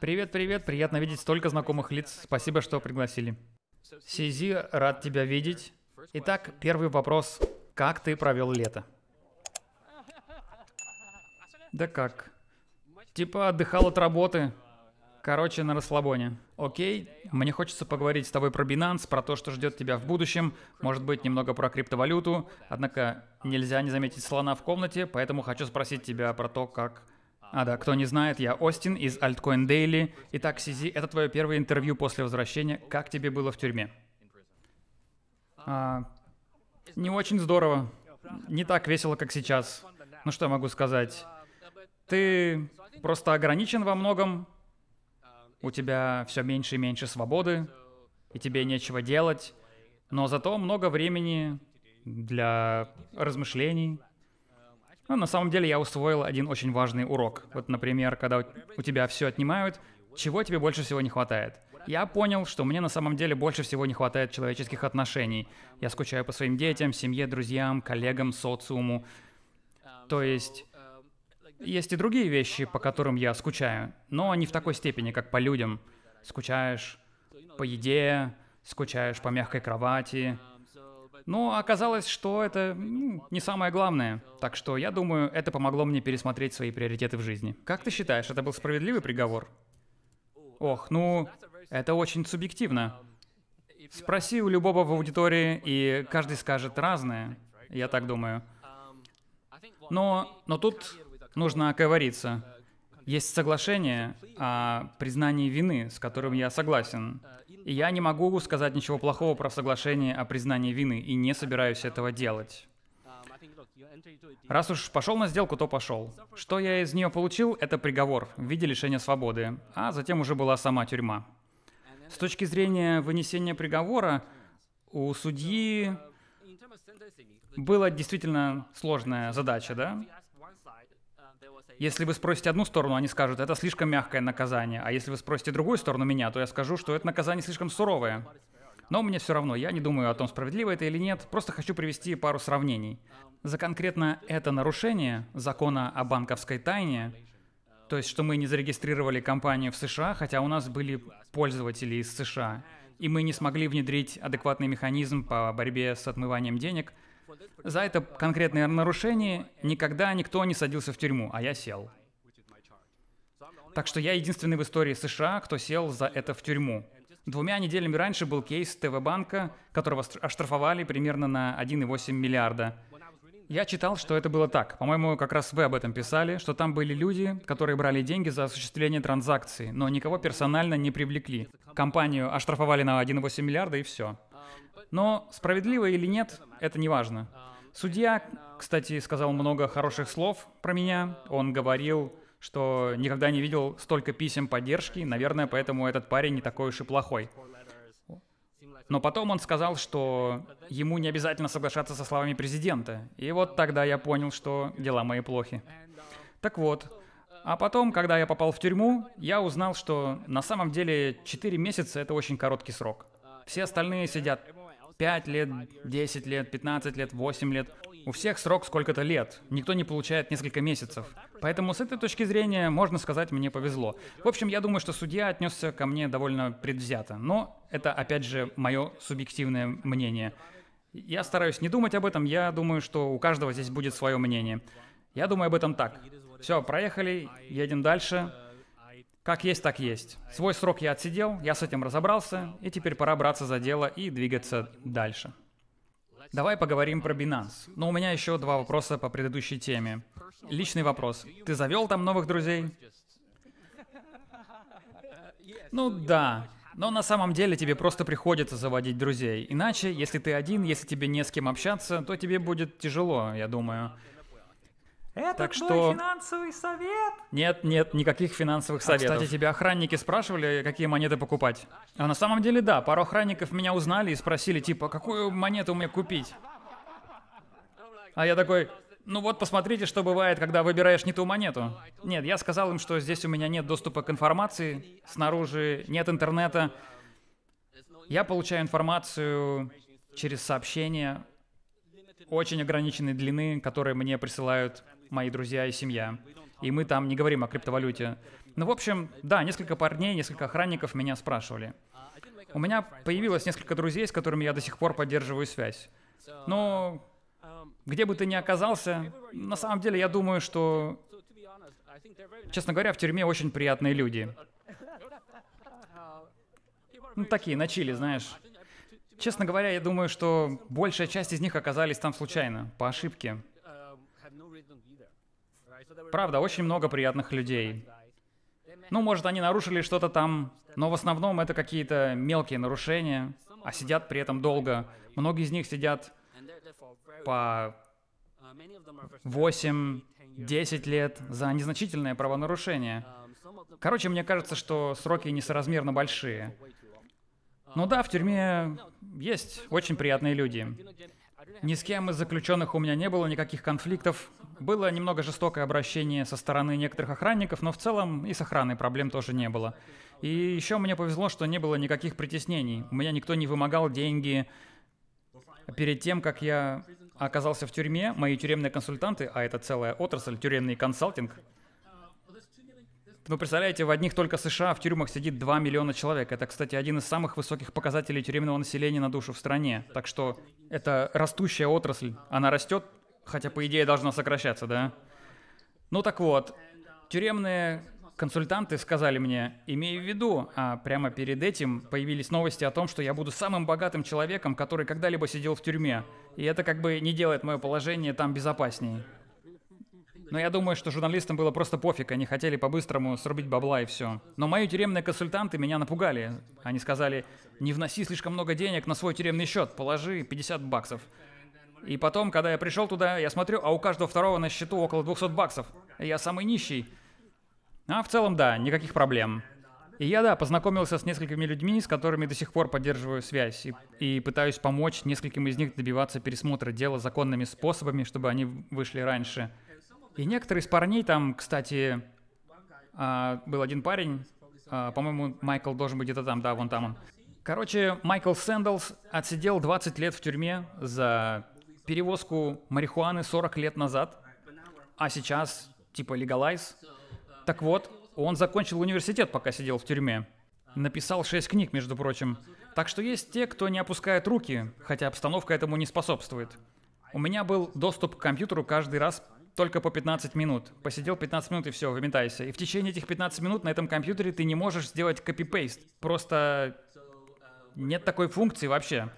Привет, привет, приятно видеть столько знакомых лиц. Спасибо, что пригласили. Сизи, рад тебя видеть. Итак, первый вопрос. Как ты провел лето? Да как? Типа отдыхал от работы. Короче, на расслабоне. Окей, мне хочется поговорить с тобой про Binance, про то, что ждет тебя в будущем, может быть, немного про криптовалюту. Однако нельзя не заметить слона в комнате, поэтому хочу спросить тебя про то, как а да, кто не знает, я Остин из Altcoin Daily. Итак, Сизи, это твое первое интервью после возвращения. Как тебе было в тюрьме? А, не очень здорово. Не так весело, как сейчас. Ну что я могу сказать? Ты просто ограничен во многом. У тебя все меньше и меньше свободы, и тебе нечего делать. Но зато много времени для размышлений, но ну, на самом деле я усвоил один очень важный урок. Вот, например, когда у тебя все отнимают, чего тебе больше всего не хватает? Я понял, что мне на самом деле больше всего не хватает человеческих отношений. Я скучаю по своим детям, семье, друзьям, коллегам, социуму. То есть... Есть и другие вещи, по которым я скучаю, но не в такой степени, как по людям. Скучаешь по еде, скучаешь по мягкой кровати, но оказалось, что это ну, не самое главное. Так что я думаю, это помогло мне пересмотреть свои приоритеты в жизни. Как ты считаешь, это был справедливый приговор? Ох, ну, это очень субъективно. Спроси у любого в аудитории, и каждый скажет разное, я так думаю. Но, но тут нужно оговориться. Есть соглашение о признании вины, с которым я согласен. И я не могу сказать ничего плохого про соглашение о признании вины, и не собираюсь этого делать. Раз уж пошел на сделку, то пошел. Что я из нее получил, это приговор в виде лишения свободы, а затем уже была сама тюрьма. С точки зрения вынесения приговора, у судьи была действительно сложная задача, да? Если вы спросите одну сторону, они скажут, это слишком мягкое наказание. А если вы спросите другую сторону меня, то я скажу, что это наказание слишком суровое. Но мне все равно, я не думаю о том, справедливо это или нет, просто хочу привести пару сравнений. За конкретно это нарушение закона о банковской тайне, то есть, что мы не зарегистрировали компанию в США, хотя у нас были пользователи из США, и мы не смогли внедрить адекватный механизм по борьбе с отмыванием денег – за это конкретное нарушение никогда никто не садился в тюрьму, а я сел. Так что я единственный в истории США, кто сел за это в тюрьму. Двумя неделями раньше был кейс ТВ-банка, которого оштрафовали примерно на 1,8 миллиарда. Я читал, что это было так. По-моему, как раз вы об этом писали, что там были люди, которые брали деньги за осуществление транзакции, но никого персонально не привлекли. Компанию оштрафовали на 1,8 миллиарда и все. Но справедливо или нет, это не важно. Судья, кстати, сказал много хороших слов про меня. Он говорил, что никогда не видел столько писем поддержки, наверное, поэтому этот парень не такой уж и плохой. Но потом он сказал, что ему не обязательно соглашаться со словами президента. И вот тогда я понял, что дела мои плохи. Так вот, а потом, когда я попал в тюрьму, я узнал, что на самом деле 4 месяца это очень короткий срок. Все остальные сидят 5 лет, 10 лет, 15 лет, 8 лет. У всех срок сколько-то лет. Никто не получает несколько месяцев. Поэтому с этой точки зрения, можно сказать, мне повезло. В общем, я думаю, что судья отнесся ко мне довольно предвзято. Но это, опять же, мое субъективное мнение. Я стараюсь не думать об этом, я думаю, что у каждого здесь будет свое мнение. Я думаю об этом так. Все, проехали, едем дальше. Как есть, так есть. Свой срок я отсидел, я с этим разобрался, и теперь пора браться за дело и двигаться дальше. Давай поговорим про Binance. Но у меня еще два вопроса по предыдущей теме. Личный вопрос. Ты завел там новых друзей? Ну да, но на самом деле тебе просто приходится заводить друзей. Иначе, если ты один, если тебе не с кем общаться, то тебе будет тяжело, я думаю. Это так что... финансовый совет? Нет, нет, никаких финансовых а, советов. А, кстати, тебя охранники спрашивали, какие монеты покупать. А на самом деле, да, пару охранников меня узнали и спросили, типа, какую монету мне купить? А я такой, ну вот посмотрите, что бывает, когда выбираешь не ту монету. Нет, я сказал им, что здесь у меня нет доступа к информации, снаружи нет интернета. Я получаю информацию через сообщения очень ограниченной длины, которые мне присылают мои друзья и семья. И мы там не говорим о криптовалюте. Ну, в общем, да, несколько парней, несколько охранников меня спрашивали. У меня появилось несколько друзей, с которыми я до сих пор поддерживаю связь. Но где бы ты ни оказался, на самом деле я думаю, что, честно говоря, в тюрьме очень приятные люди. Ну, такие, на чили, знаешь. Честно говоря, я думаю, что большая часть из них оказались там случайно, по ошибке. Правда, очень много приятных людей. Ну, может, они нарушили что-то там, но в основном это какие-то мелкие нарушения, а сидят при этом долго. Многие из них сидят по 8-10 лет за незначительное правонарушение. Короче, мне кажется, что сроки несоразмерно большие. Но ну да, в тюрьме есть очень приятные люди. Ни с кем из заключенных у меня не было никаких конфликтов. Было немного жестокое обращение со стороны некоторых охранников, но в целом и с охраной проблем тоже не было. И еще мне повезло, что не было никаких притеснений. У меня никто не вымогал деньги. Перед тем, как я оказался в тюрьме, мои тюремные консультанты, а это целая отрасль, тюремный консалтинг, вы представляете, в одних только США в тюрьмах сидит 2 миллиона человек. Это, кстати, один из самых высоких показателей тюремного населения на душу в стране. Так что это растущая отрасль. Она растет, хотя, по идее, должна сокращаться, да? Ну так вот, тюремные консультанты сказали мне, имея в виду, а прямо перед этим появились новости о том, что я буду самым богатым человеком, который когда-либо сидел в тюрьме. И это как бы не делает мое положение там безопаснее. Но ну, я думаю, что журналистам было просто пофиг, они хотели по-быстрому срубить бабла и все. Но мои тюремные консультанты меня напугали. Они сказали, не вноси слишком много денег на свой тюремный счет, положи 50 баксов. И потом, когда я пришел туда, я смотрю, а у каждого второго на счету около 200 баксов. Я самый нищий. А в целом, да, никаких проблем. И я, да, познакомился с несколькими людьми, с которыми до сих пор поддерживаю связь, и, и пытаюсь помочь нескольким из них добиваться пересмотра дела законными способами, чтобы они вышли раньше. И некоторые из парней там, кстати, а, был один парень, а, по-моему, Майкл должен быть где-то там, да, вон там он. Короче, Майкл Сэндалс отсидел 20 лет в тюрьме за перевозку марихуаны 40 лет назад, а сейчас типа легалайз. Так вот, он закончил университет, пока сидел в тюрьме. Написал 6 книг, между прочим. Так что есть те, кто не опускает руки, хотя обстановка этому не способствует. У меня был доступ к компьютеру каждый раз только по 15 минут. Посидел 15 минут и все, выметайся. И в течение этих 15 минут на этом компьютере ты не можешь сделать копипейст. Просто нет такой функции вообще.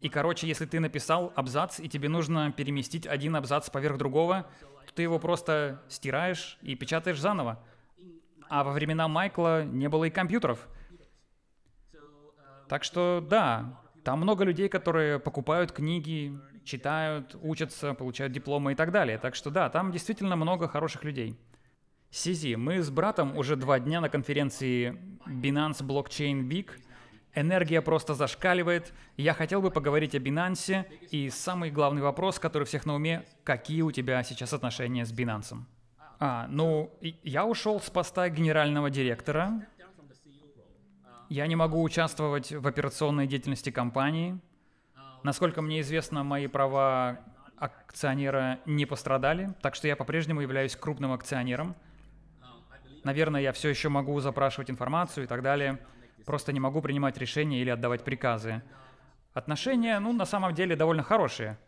И, короче, если ты написал абзац, и тебе нужно переместить один абзац поверх другого, то ты его просто стираешь и печатаешь заново. А во времена Майкла не было и компьютеров. Так что да, там много людей, которые покупают книги, читают, учатся, получают дипломы и так далее. Так что да, там действительно много хороших людей. Сизи, мы с братом уже два дня на конференции Binance Blockchain Week. Энергия просто зашкаливает. Я хотел бы поговорить о Binance. И самый главный вопрос, который всех на уме, какие у тебя сейчас отношения с Binance? А, ну, я ушел с поста генерального директора. Я не могу участвовать в операционной деятельности компании. Насколько мне известно, мои права акционера не пострадали, так что я по-прежнему являюсь крупным акционером. Наверное, я все еще могу запрашивать информацию и так далее, просто не могу принимать решения или отдавать приказы. Отношения, ну, на самом деле, довольно хорошие,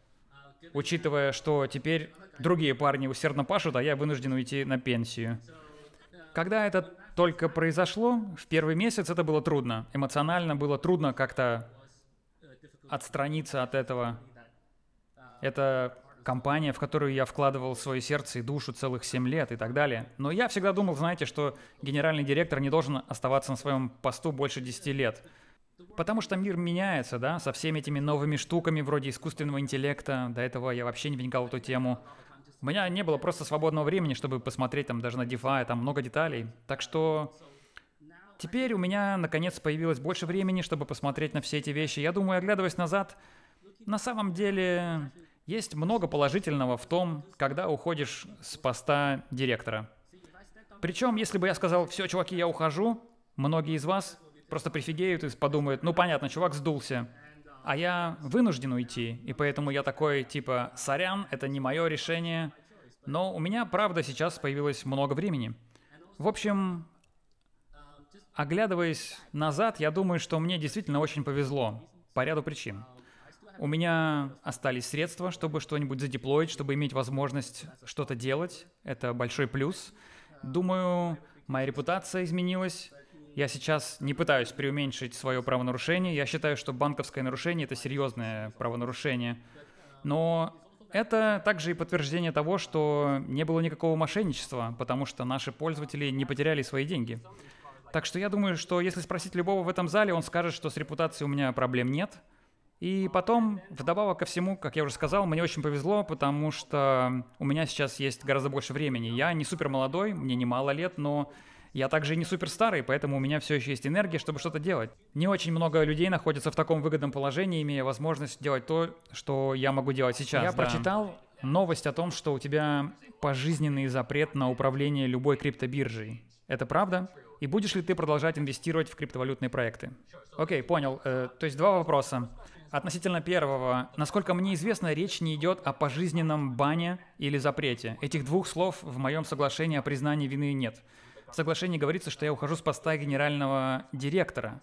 учитывая, что теперь другие парни усердно пашут, а я вынужден уйти на пенсию. Когда это только произошло, в первый месяц это было трудно. Эмоционально было трудно как-то отстраниться от этого. Это компания, в которую я вкладывал свое сердце и душу целых семь лет и так далее. Но я всегда думал, знаете, что генеральный директор не должен оставаться на своем посту больше десяти лет. Потому что мир меняется, да, со всеми этими новыми штуками вроде искусственного интеллекта. До этого я вообще не вникал в эту тему. У меня не было просто свободного времени, чтобы посмотреть там даже на DeFi, там много деталей. Так что Теперь у меня, наконец, появилось больше времени, чтобы посмотреть на все эти вещи. Я думаю, оглядываясь назад, на самом деле есть много положительного в том, когда уходишь с поста директора. Причем, если бы я сказал, все, чуваки, я ухожу, многие из вас просто прифигеют и подумают, ну понятно, чувак сдулся. А я вынужден уйти, и поэтому я такой, типа, сорян, это не мое решение. Но у меня, правда, сейчас появилось много времени. В общем, Оглядываясь назад, я думаю, что мне действительно очень повезло. По ряду причин. У меня остались средства, чтобы что-нибудь задеплоить, чтобы иметь возможность что-то делать. Это большой плюс. Думаю, моя репутация изменилась. Я сейчас не пытаюсь преуменьшить свое правонарушение. Я считаю, что банковское нарушение — это серьезное правонарушение. Но это также и подтверждение того, что не было никакого мошенничества, потому что наши пользователи не потеряли свои деньги. Так что я думаю, что если спросить любого в этом зале, он скажет, что с репутацией у меня проблем нет. И потом, вдобавок ко всему, как я уже сказал, мне очень повезло, потому что у меня сейчас есть гораздо больше времени. Я не супер молодой, мне немало лет, но я также не супер старый, поэтому у меня все еще есть энергия, чтобы что-то делать. Не очень много людей находится в таком выгодном положении, имея возможность делать то, что я могу делать сейчас. Я да. прочитал новость о том, что у тебя пожизненный запрет на управление любой криптобиржей. Это правда? И будешь ли ты продолжать инвестировать в криптовалютные проекты? Окей, понял. Э, то есть два вопроса. Относительно первого, насколько мне известно, речь не идет о пожизненном бане или запрете. Этих двух слов в моем соглашении о признании вины нет. В соглашении говорится, что я ухожу с поста генерального директора.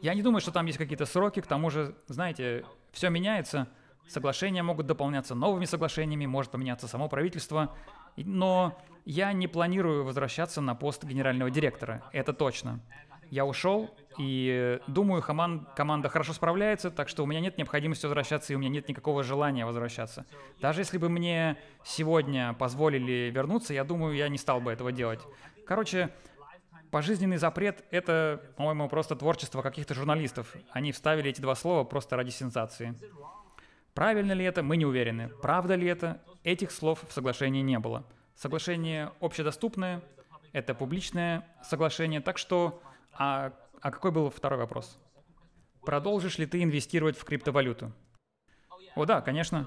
Я не думаю, что там есть какие-то сроки, к тому же, знаете, все меняется. Соглашения могут дополняться новыми соглашениями, может поменяться само правительство, но я не планирую возвращаться на пост генерального директора, это точно. Я ушел, и э, думаю, коман- команда хорошо справляется, так что у меня нет необходимости возвращаться, и у меня нет никакого желания возвращаться. Даже если бы мне сегодня позволили вернуться, я думаю, я не стал бы этого делать. Короче, пожизненный запрет — это, по-моему, просто творчество каких-то журналистов. Они вставили эти два слова просто ради сенсации. Правильно ли это, мы не уверены. Правда ли это, этих слов в соглашении не было. Соглашение общедоступное, это публичное соглашение, так что... А, а какой был второй вопрос? Продолжишь ли ты инвестировать в криптовалюту? О да, конечно.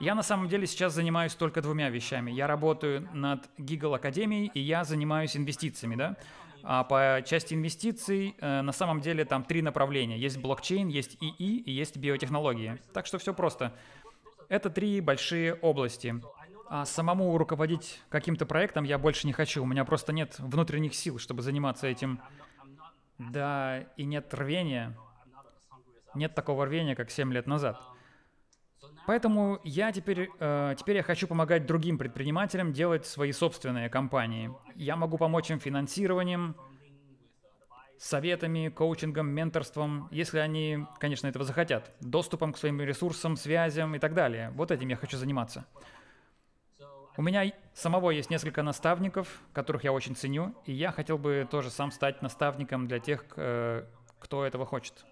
Я на самом деле сейчас занимаюсь только двумя вещами. Я работаю над Giggle Академией, и я занимаюсь инвестициями, да? А по части инвестиций э, на самом деле там три направления. Есть блокчейн, есть ИИ и есть биотехнологии. Так что все просто. Это три большие области. А самому руководить каким-то проектом я больше не хочу. У меня просто нет внутренних сил, чтобы заниматься этим. Да, и нет рвения. Нет такого рвения, как 7 лет назад. Поэтому я теперь, э, теперь я хочу помогать другим предпринимателям делать свои собственные компании. Я могу помочь им финансированием, советами, коучингом, менторством, если они, конечно, этого захотят, доступом к своим ресурсам, связям и так далее. Вот этим я хочу заниматься. У меня самого есть несколько наставников, которых я очень ценю, и я хотел бы тоже сам стать наставником для тех, э, кто этого хочет.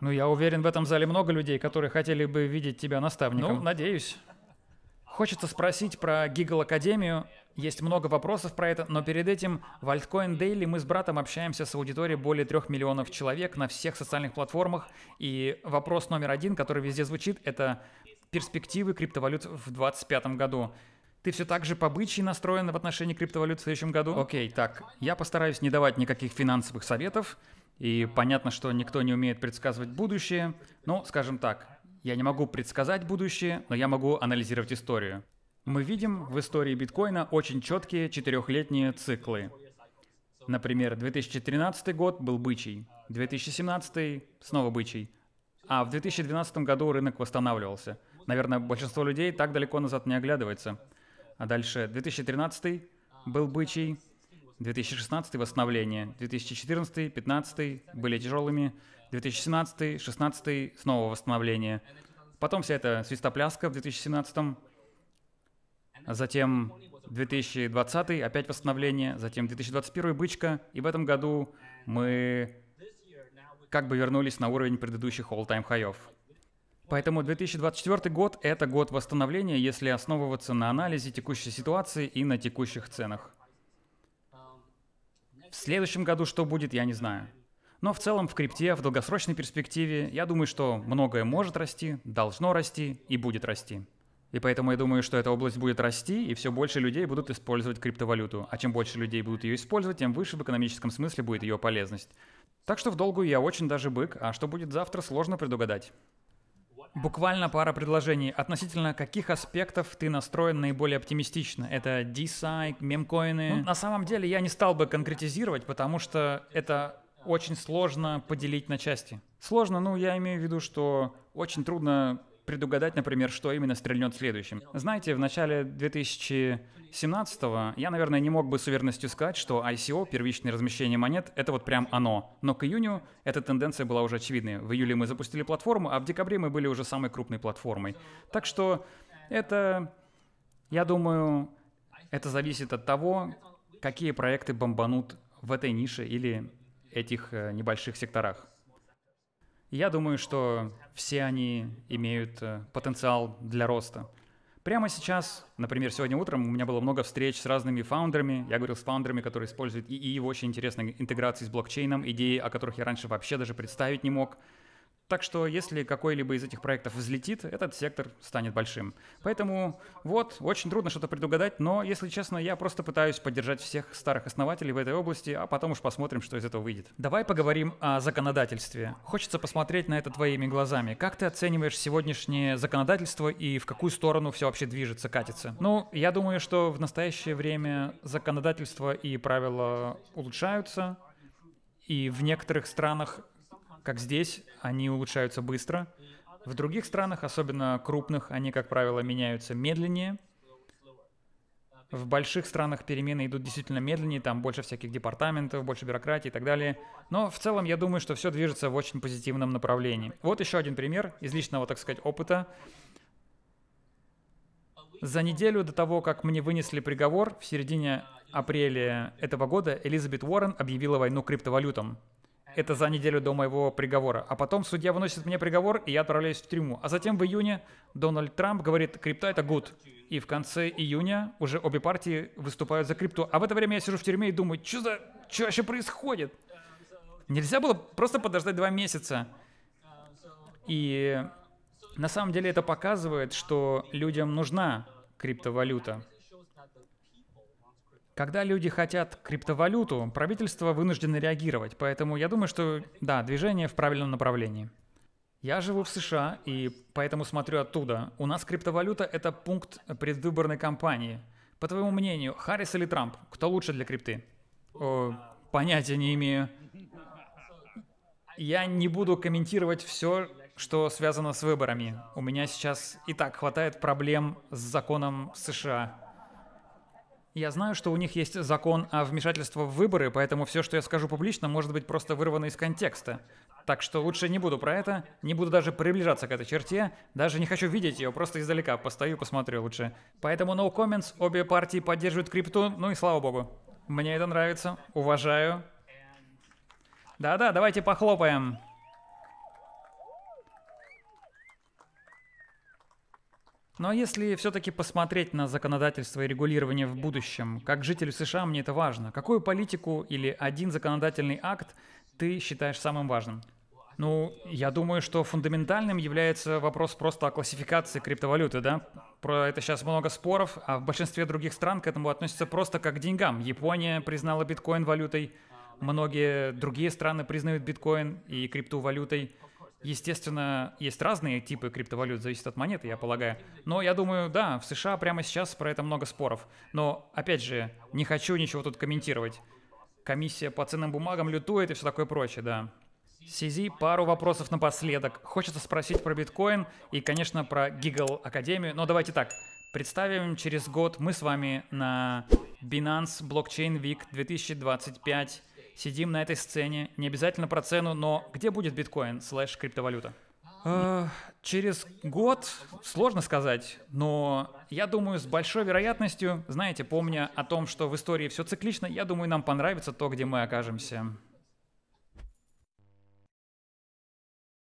Ну, я уверен, в этом зале много людей, которые хотели бы видеть тебя наставником. Ну, надеюсь. Хочется спросить про Giggle Академию. Есть много вопросов про это, но перед этим в Altcoin Daily мы с братом общаемся с аудиторией более трех миллионов человек на всех социальных платформах. И вопрос номер один, который везде звучит, это перспективы криптовалют в 2025 году. Ты все так же побычий настроен в отношении криптовалют в следующем году? Окей, так, я постараюсь не давать никаких финансовых советов, и понятно, что никто не умеет предсказывать будущее, но, ну, скажем так, я не могу предсказать будущее, но я могу анализировать историю. Мы видим в истории биткоина очень четкие четырехлетние циклы. Например, 2013 год был бычий, 2017 снова бычий, а в 2012 году рынок восстанавливался. Наверное, большинство людей так далеко назад не оглядывается. А дальше 2013 был бычий, 2016 восстановление, 2014, 2015 были тяжелыми, 2017, 16 снова восстановление. Потом вся эта свистопляска в 2017, затем 2020 опять восстановление, затем 2021 бычка, и в этом году мы как бы вернулись на уровень предыдущих all-time high Поэтому 2024 год — это год восстановления, если основываться на анализе текущей ситуации и на текущих ценах. В следующем году что будет, я не знаю. Но в целом в крипте в долгосрочной перспективе я думаю, что многое может расти, должно расти и будет расти. И поэтому я думаю, что эта область будет расти, и все больше людей будут использовать криптовалюту. А чем больше людей будут ее использовать, тем выше в экономическом смысле будет ее полезность. Так что в долгую я очень даже бык, а что будет завтра, сложно предугадать. Буквально пара предложений. Относительно каких аспектов ты настроен наиболее оптимистично? Это DeSci, мемкоины? Ну, на самом деле я не стал бы конкретизировать, потому что это очень сложно поделить на части. Сложно, ну, я имею в виду, что очень трудно предугадать, например, что именно стрельнет следующим. Знаете, в начале 2017 я, наверное, не мог бы с уверенностью сказать, что ICO, первичное размещение монет, это вот прям оно. Но к июню эта тенденция была уже очевидной. В июле мы запустили платформу, а в декабре мы были уже самой крупной платформой. Так что это, я думаю, это зависит от того, какие проекты бомбанут в этой нише или этих э, небольших секторах. Я думаю, что все они имеют э, потенциал для роста. Прямо сейчас, например, сегодня утром у меня было много встреч с разными фаундерами. Я говорил с фаундерами, которые используют ИИ в очень интересной интеграции с блокчейном, идеи, о которых я раньше вообще даже представить не мог. Так что если какой-либо из этих проектов взлетит, этот сектор станет большим. Поэтому вот, очень трудно что-то предугадать, но, если честно, я просто пытаюсь поддержать всех старых основателей в этой области, а потом уж посмотрим, что из этого выйдет. Давай поговорим о законодательстве. Хочется посмотреть на это твоими глазами. Как ты оцениваешь сегодняшнее законодательство и в какую сторону все вообще движется, катится? Ну, я думаю, что в настоящее время законодательство и правила улучшаются, и в некоторых странах как здесь, они улучшаются быстро. В других странах, особенно крупных, они, как правило, меняются медленнее. В больших странах перемены идут действительно медленнее, там больше всяких департаментов, больше бюрократии и так далее. Но в целом я думаю, что все движется в очень позитивном направлении. Вот еще один пример из личного, так сказать, опыта. За неделю до того, как мне вынесли приговор, в середине апреля этого года Элизабет Уоррен объявила войну криптовалютам. Это за неделю до моего приговора. А потом судья выносит мне приговор, и я отправляюсь в тюрьму. А затем в июне Дональд Трамп говорит, крипта это гуд, И в конце июня уже обе партии выступают за крипту. А в это время я сижу в тюрьме и думаю, что за... Что вообще происходит? Нельзя было просто подождать два месяца. И на самом деле это показывает, что людям нужна криптовалюта. Когда люди хотят криптовалюту, правительство вынуждено реагировать, поэтому я думаю, что да, движение в правильном направлении. Я живу в США, и поэтому смотрю оттуда. У нас криптовалюта — это пункт предвыборной кампании. По твоему мнению, Харрис или Трамп? Кто лучше для крипты? О, понятия не имею. Я не буду комментировать все, что связано с выборами. У меня сейчас и так хватает проблем с законом США. Я знаю, что у них есть закон о вмешательстве в выборы, поэтому все, что я скажу публично, может быть просто вырвано из контекста. Так что лучше не буду про это, не буду даже приближаться к этой черте, даже не хочу видеть ее, просто издалека постою, посмотрю лучше. Поэтому no comments, обе партии поддерживают крипту, ну и слава богу. Мне это нравится, уважаю. Да-да, давайте похлопаем. но ну, а если все-таки посмотреть на законодательство и регулирование в будущем, как жителю США мне это важно. Какую политику или один законодательный акт ты считаешь самым важным? Ну, я думаю, что фундаментальным является вопрос просто о классификации криптовалюты, да? Про это сейчас много споров, а в большинстве других стран к этому относятся просто как к деньгам. Япония признала биткоин валютой, многие другие страны признают биткоин и криптовалютой. Естественно, есть разные типы криптовалют, зависит от монеты, я полагаю. Но я думаю, да, в США прямо сейчас про это много споров. Но, опять же, не хочу ничего тут комментировать. Комиссия по ценным бумагам лютует и все такое прочее, да. Сизи, пару вопросов напоследок. Хочется спросить про биткоин и, конечно, про Giggle Академию. Но давайте так. Представим, через год мы с вами на Binance Blockchain Week 2025 сидим на этой сцене, не обязательно про цену, но где будет биткоин слэш криптовалюта? А, через год сложно сказать, но я думаю, с большой вероятностью, знаете, помня о том, что в истории все циклично, я думаю, нам понравится то, где мы окажемся.